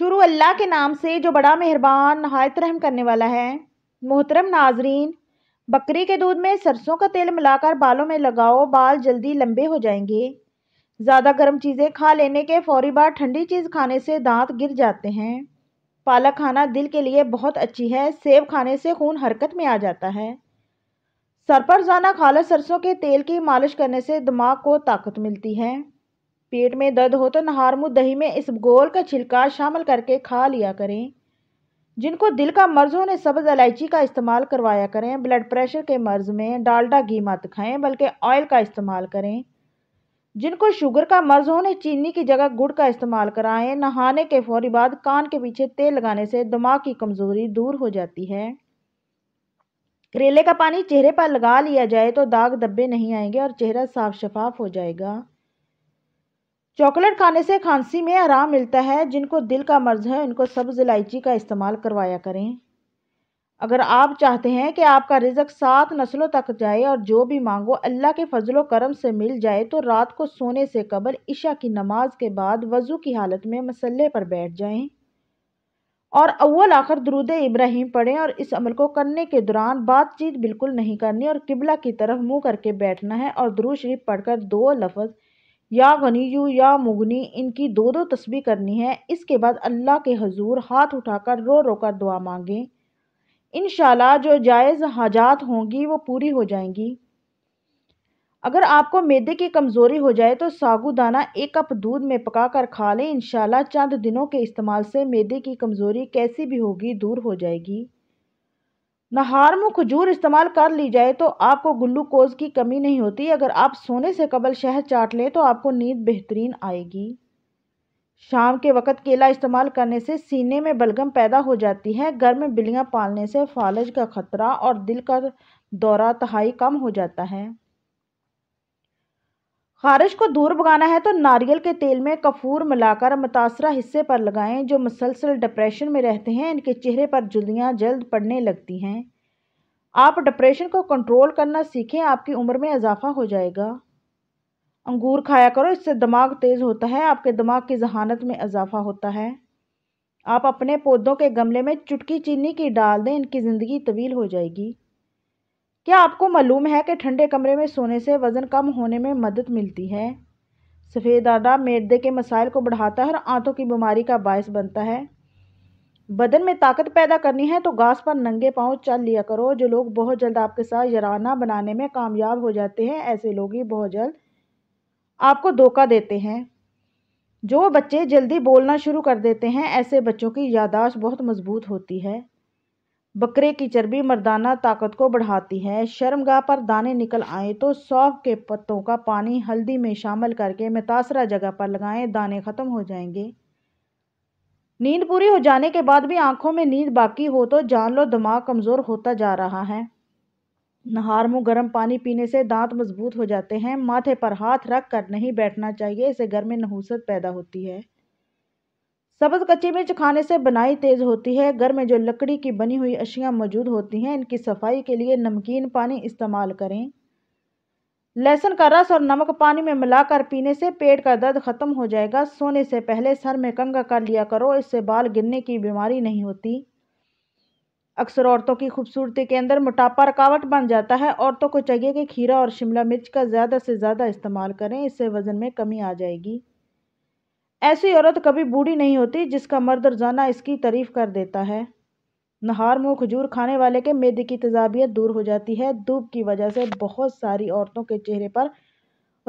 शुरू अल्लाह के नाम से जो बड़ा मेहरबान नहायत रहम करने वाला है मोहतरम नाजरीन बकरी के दूध में सरसों का तेल मिलाकर बालों में लगाओ बाल जल्दी लंबे हो जाएंगे ज़्यादा गर्म चीज़ें खा लेने के फौरी बार ठंडी चीज़ खाने से दांत गिर जाते हैं पालक खाना दिल के लिए बहुत अच्छी है सेब खाने से खून हरकत में आ जाता है सर पर जाना खाला सरसों के तेल की मालिश करने से दिमाग को ताकत मिलती है पेट में दर्द हो तो मुँह दही में इस गोल का छिलका शामिल करके खा लिया करें जिनको दिल का मर्ज हो उन्हें सब्ज़ इलायची का इस्तेमाल करवाया करें ब्लड प्रेशर के मर्ज में डालडा घी मत खाएं बल्कि ऑयल का इस्तेमाल करें जिनको शुगर का मर्ज हो उन्हें चीनी की जगह गुड़ का इस्तेमाल कराएं नहाने के फौरी बाद कान के पीछे तेल लगाने से दिमाग की कमज़ोरी दूर हो जाती है करेले का पानी चेहरे पर लगा लिया जाए तो दाग धब्बे नहीं आएंगे और चेहरा साफ शफाफ हो जाएगा चॉकलेट खाने से खांसी में आराम मिलता है जिनको दिल का मर्ज है उनको सब्ज़ इलायची का इस्तेमाल करवाया करें अगर आप चाहते हैं कि आपका रिजक सात नस्लों तक जाए और जो भी मांगो अल्लाह के फजलो करम से मिल जाए तो रात को सोने से कबल इशा की नमाज के बाद वज़ू की हालत में मसल्ले पर बैठ जाएं और अव्वल आखिर दरूद इब्राहिम पढ़ें और इस अमल को करने के दौरान बातचीत बिल्कुल नहीं करनी और किबला की तरफ मुंह करके बैठना है और दरू शरीफ पढ़कर दो लफ्ज़ या गनीयू या मुगनी इनकी दो दो तस्बी करनी है इसके बाद अल्लाह के हजूर हाथ उठाकर रो रो कर दुआ मांगें इन जो जायज़ हाजात होंगी वो पूरी हो जाएंगी अगर आपको मैदे की कमज़ोरी हो जाए तो सागुदाना एक कप दूध में पका कर खा लें इन चंद दिनों के इस्तेमाल से मैदे की कमज़ोरी कैसी भी होगी दूर हो जाएगी नहार में खजूर इस्तेमाल कर ली जाए तो आपको ग्लूकोज की कमी नहीं होती अगर आप सोने से कबल शहद चाट लें तो आपको नींद बेहतरीन आएगी शाम के वक़्त केला इस्तेमाल करने से सीने में बलगम पैदा हो जाती है घर में बिल्लियाँ पालने से फालज का ख़तरा और दिल का दौरा तहाई कम हो जाता है खारिश को दूर भगाना है तो नारियल के तेल में कफूर मिलाकर मुतासरा हिस्से पर लगाएं जो मुसलसल डिप्रेशन में रहते हैं इनके चेहरे पर जुलियाँ जल्द पड़ने लगती हैं आप डिप्रेशन को कंट्रोल करना सीखें आपकी उम्र में इजाफा हो जाएगा अंगूर खाया करो इससे दिमाग तेज़ होता है आपके दिमाग की जहानत में इजाफा होता है आप अपने पौधों के गमले में चुटकी चीनी की डाल दें इनकी ज़िंदगी तवील हो जाएगी क्या आपको मालूम है कि ठंडे कमरे में सोने से वज़न कम होने में मदद मिलती है सफ़ेद आटा मेदे के मसाइल को बढ़ाता है और आंतों की बीमारी का बायस बनता है बदन में ताकत पैदा करनी है तो घास पर नंगे पाँव चल लिया करो जो लोग बहुत जल्द आपके साथ यराना बनाने में कामयाब हो जाते हैं ऐसे लोग ही बहुत जल्द आपको धोखा देते हैं जो बच्चे जल्दी बोलना शुरू कर देते हैं ऐसे बच्चों की यादाश्त बहुत मजबूत होती है बकरे की चर्बी मर्दाना ताकत को बढ़ाती है शर्मगाह पर दाने निकल आए तो सौंफ के पत्तों का पानी हल्दी में शामिल करके मतासरा जगह पर लगाएं दाने ख़त्म हो जाएंगे नींद पूरी हो जाने के बाद भी आंखों में नींद बाकी हो तो जान लो दिमाग कमज़ोर होता जा रहा है नहार मुँह गर्म पानी पीने से दांत मजबूत हो जाते हैं माथे पर हाथ रख कर नहीं बैठना चाहिए इसे घर में नहूसत पैदा होती है सब्ज कच्ची मिर्च खाने से बनाई तेज होती है घर में जो लकड़ी की बनी हुई अशियाँ मौजूद होती हैं इनकी सफाई के लिए नमकीन पानी इस्तेमाल करें लहसुन का रस और नमक पानी में मिलाकर पीने से पेट का दर्द खत्म हो जाएगा सोने से पहले सर में कंगा कर लिया करो इससे बाल गिरने की बीमारी नहीं होती अक्सर औरतों की खूबसूरती के अंदर मोटापा रुकावट बन जाता है औरतों को चाहिए कि खीरा और शिमला मिर्च का ज़्यादा से ज़्यादा इस्तेमाल करें इससे वज़न में कमी आ जाएगी ऐसी औरत कभी बूढ़ी नहीं होती जिसका मर्द रोज़ाना इसकी तारीफ़ कर देता है नहार मुँह खजूर खाने वाले के मैदे की तजाबियत दूर हो जाती है धूप की वजह से बहुत सारी औरतों के चेहरे पर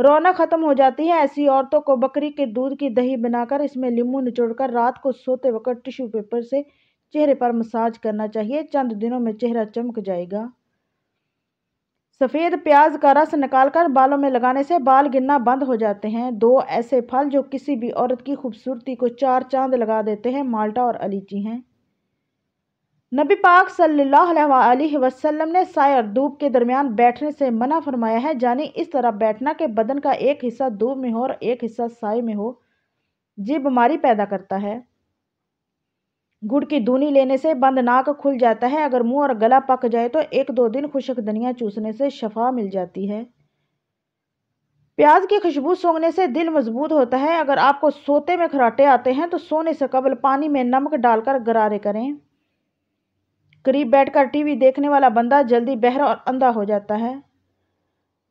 रौनक ख़त्म हो जाती है ऐसी औरतों को बकरी के दूध की दही बनाकर इसमें नींबू निचोड़कर रात को सोते वक्त टिश्यू पेपर से चेहरे पर मसाज करना चाहिए चंद दिनों में चेहरा चमक जाएगा सफ़ेद प्याज का रस निकालकर बालों में लगाने से बाल गिरना बंद हो जाते हैं दो ऐसे फल जो किसी भी औरत की खूबसूरती को चार चांद लगा देते हैं माल्टा और अलीची हैं नबी पाक सल्लल्लाहु अलैहि वसल्लम ने साय और धूप के दरमियान बैठने से मना फरमाया है जानी इस तरह बैठना के बदन का एक हिस्सा धूप में हो और एक हिस्सा साय में हो ये बीमारी पैदा करता है गुड़ की दूनी लेने से बंद नाक खुल जाता है अगर मुंह और गला पक जाए तो एक दो दिन खुशक धनिया चूसने से शफा मिल जाती है प्याज की खुशबू सूंघने से दिल मजबूत होता है अगर आपको सोते में खराटे आते हैं तो सोने से कबल पानी में नमक डालकर गरारे करें करीब बैठकर टीवी देखने वाला बंदा जल्दी बहरा और अंधा हो जाता है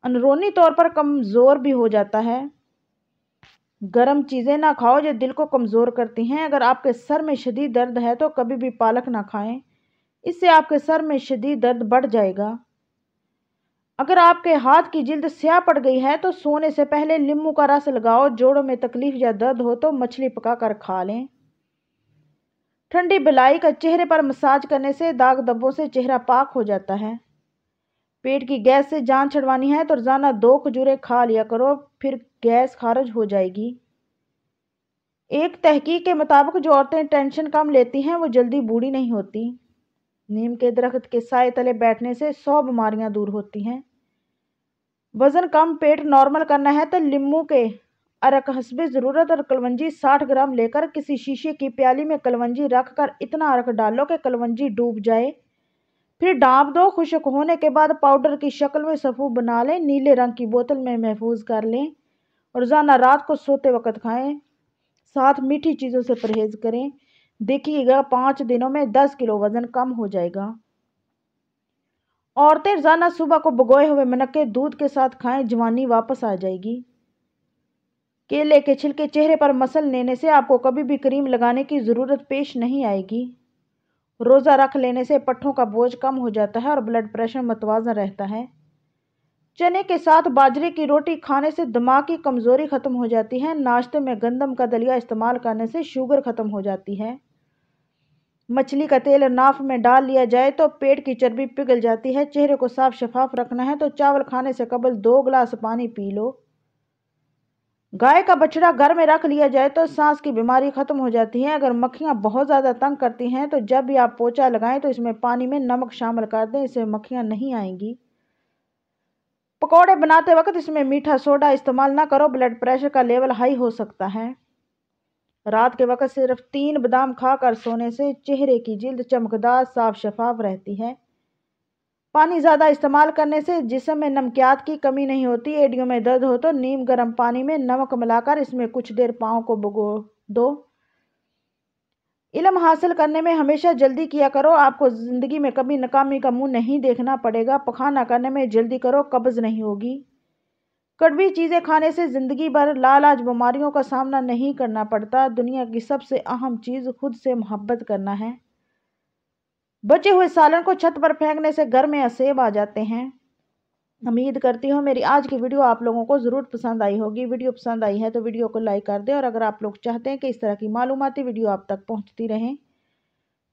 अंदरूनी तौर पर कमज़ोर भी हो जाता है गर्म चीज़ें ना खाओ जो दिल को कमज़ोर करती हैं अगर आपके सर में शदीद दर्द है तो कभी भी पालक ना खाएं इससे आपके सर में शदीद दर्द बढ़ जाएगा अगर आपके हाथ की जिल्द स्याह पड़ गई है तो सोने से पहले नींबू का रस लगाओ जोड़ों में तकलीफ या दर्द हो तो मछली पका कर खा लें ठंडी बिलाई का चेहरे पर मसाज करने से दाग दबों से चेहरा पाक हो जाता है पेट की गैस से जान छड़वानी है तो रोज़ाना दो खजूरें खा लिया करो फिर गैस खारज हो जाएगी एक तहकीक के मुताबिक जो औरतें टेंशन कम लेती हैं वो जल्दी बूढ़ी नहीं होती नीम के दरख्त के साय तले बैठने से सौ बीमारियां दूर होती हैं वज़न कम पेट नॉर्मल करना है तो लीमू के अरक हसबे ज़रूरत और कलवंजी साठ ग्राम लेकर किसी शीशे की प्याली में कलवंजी रख कर इतना अरक डालो कि कलवंजी डूब जाए फिर डांप दो खुशक होने के बाद पाउडर की शक्ल में सफ़ू बना लें नीले रंग की बोतल में महफूज कर लें रोज़ाना रात को सोते वक्त खाएं साथ मीठी चीज़ों से परहेज़ करें देखिएगा पाँच दिनों में दस किलो वज़न कम हो जाएगा औरतें रोज़ाना सुबह को भगोए हुए मनके दूध के साथ खाएं जवानी वापस आ जाएगी केले के छिलके चेहरे पर मसल लेने से आपको कभी भी क्रीम लगाने की ज़रूरत पेश नहीं आएगी रोज़ा रख लेने से पट्ठों का बोझ कम हो जाता है और ब्लड प्रेशर मतवाजन रहता है चने के साथ बाजरे की रोटी खाने से दिमाग की कमज़ोरी ख़त्म हो जाती है नाश्ते में गंदम का दलिया इस्तेमाल करने से शुगर ख़त्म हो जाती है मछली का तेल नाफ में डाल लिया जाए तो पेट की चर्बी पिघल जाती है चेहरे को साफ शफाफ रखना है तो चावल खाने से कबल दो गिलास पानी पी लो गाय का बछड़ा घर में रख लिया जाए तो सांस की बीमारी खत्म हो जाती है अगर मक्खियां बहुत ज़्यादा तंग करती हैं तो जब भी आप पोचा लगाएं तो इसमें पानी में नमक शामिल कर दें इससे मक्खियाँ नहीं आएंगी पकौड़े बनाते वक्त इसमें मीठा सोडा इस्तेमाल ना करो ब्लड प्रेशर का लेवल हाई हो सकता है रात के वक्त सिर्फ तीन बादाम खाकर सोने से चेहरे की जिल्द चमकदार साफ शफाफ रहती है पानी ज़्यादा इस्तेमाल करने से जिसम में नमकियात की कमी नहीं होती एडियो में दर्द हो तो नीम गर्म पानी में नमक मिलाकर इसमें कुछ देर पाँव को भगो दो इलम हासिल करने में हमेशा जल्दी किया करो आपको ज़िंदगी में कभी नाकामी का मुंह नहीं देखना पड़ेगा पखाना करने में जल्दी करो कब्ज़ नहीं होगी कड़वी चीज़ें खाने से ज़िंदगी भर लालाज बीमारियों का सामना नहीं करना पड़ता दुनिया की सबसे अहम चीज़ खुद से मोहब्बत करना है बचे हुए सालन को छत पर फेंकने से घर में असेब आ जाते हैं उम्मीद करती हूँ मेरी आज की वीडियो आप लोगों को ज़रूर पसंद आई होगी वीडियो पसंद आई है तो वीडियो को लाइक कर दें और अगर आप लोग चाहते हैं कि इस तरह की मालूमती वीडियो आप तक पहुँचती रहें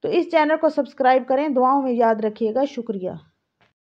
तो इस चैनल को सब्सक्राइब करें दुआओं में याद रखिएगा शुक्रिया